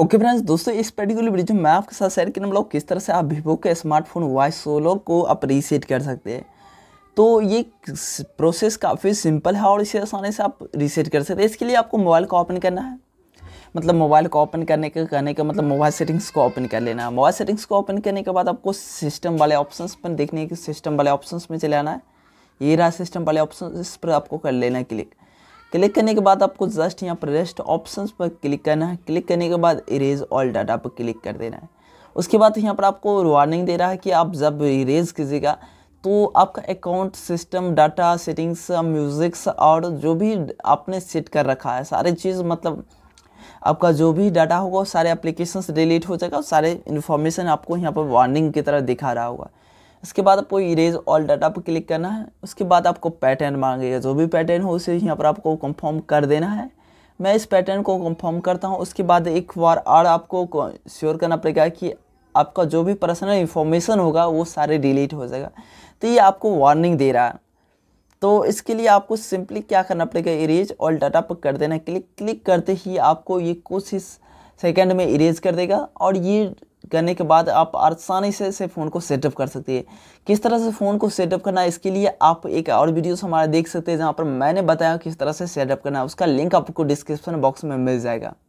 okay friends दोस्तों इस particular video में मैं आपके साथ शेयर करने वाला हूँ किस तरह से आप वीवो के स्मार्टफोन वॉइस सोलो को आप रीसेट कर सकते हैं तो ये प्रोसेस काफ़ी सिंपल है और इसे आसानी से आप रीसेट कर सकते हैं इसके लिए आपको मोबाइल को ओपन करना है मतलब मोबाइल को ओपन करने के करने का मतलब मोबाइल सेटिंग्स को ओपन कर लेना है मोबाइल सेटिंग्स को ओपन करने के बाद आपको सिस्टम वाले ऑप्शन पर देखने के सिस्टम वाले ऑप्शन में चले आना है ये रहा सिस्टम वाले ऑप्शन इस पर आपको कर लेना है क्लिक क्लिक करने के बाद आपको जस्ट यहाँ पर रेस्ट ऑप्शंस पर क्लिक करना है क्लिक करने के बाद इरेज ऑल डाटा पर क्लिक कर देना है उसके बाद यहाँ पर आपको वार्निंग दे रहा है कि आप जब इरेज कीजिएगा तो आपका account system data settings musics और जो भी आपने सेट कर रखा है सारे चीज़ मतलब आपका जो भी डाटा होगा सारे एप्लीकेशन डिलीट हो जाएगा सारे इन्फॉर्मेशन आपको यहाँ पर वार्निंग की तरह दिखा रहा होगा उसके बाद आपको इरेज ऑल डाटा पर क्लिक करना है उसके बाद आपको पैटर्न मांगेगा जो भी पैटर्न हो उसे यहाँ पर आपको कंफर्म कर देना है मैं इस पैटर्न को कंफर्म करता हूँ उसके बाद एक बार और आपको श्योर करना पड़ेगा कि आपका जो भी पर्सनल इन्फॉर्मेशन होगा वो सारे डिलीट हो जाएगा तो ये आपको वार्निंग दे रहा है तो इसके लिए आपको सिंपली क्या करना पड़ेगा इरेज ऑल डाटा पर कर देना क्लिक क्लिक करते ही आपको ये कुछ ही सेकेंड में इरेज कर देगा और ये करने के बाद आप आसानी से से फ़ोन को सेटअप कर सकते हैं किस तरह से फ़ोन को सेटअप करना है इसके लिए आप एक और वीडियोस हमारा देख सकते हैं जहाँ पर मैंने बताया किस तरह से सेटअप करना है उसका लिंक आपको डिस्क्रिप्शन बॉक्स में मिल जाएगा